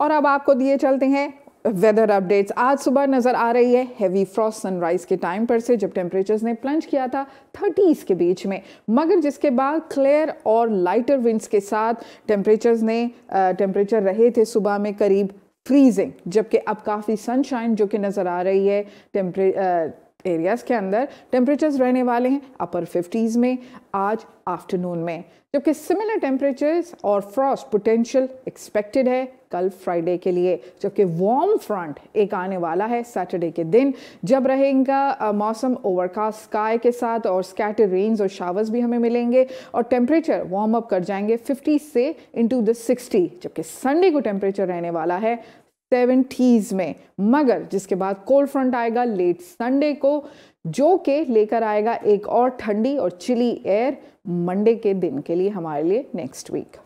और अब आपको दिए चलते हैं वेदर अपडेट्स आज सुबह नज़र आ रही है हैवी फ्रॉस्ट सनराइज़ के टाइम पर से जब टेम्परेचर्स ने प्लंज किया था थर्टीज़ के बीच में मगर जिसके बाद क्लियर और लाइटर विंड्स के साथ टेम्परेचर्स ने टेम्परेचर रहे थे सुबह में करीब फ्रीजिंग जबकि अब काफ़ी सनशाइन जो कि नज़र आ रही है टेम्परे एरियाज़ के अंदर टेम्परेचर्स रहने वाले हैं अपर फिफ्टीज में आज आफ्टरनून में जबकि सिमिलर टेम्परेचर्स और फ्रॉस्ट पोटेंशियल एक्सपेक्टेड है कल फ्राइडे के लिए जबकि वार्म फ्रंट एक आने वाला है सैटरडे के दिन जब रहेगा मौसम ओवरकास्ट स्काई के साथ और स्कैटर रेन्स और शावर्स भी हमें मिलेंगे और टेम्परेचर वार्म अप कर जाएंगे 50 से इनटू द 60 जबकि संडे को टेम्परेचर रहने वाला है सेवेंटीज में मगर जिसके बाद कोल्ड फ्रंट आएगा लेट संडे को जो के लेकर आएगा एक और ठंडी और चिली एयर मंडे के दिन के लिए हमारे लिए नेक्स्ट वीक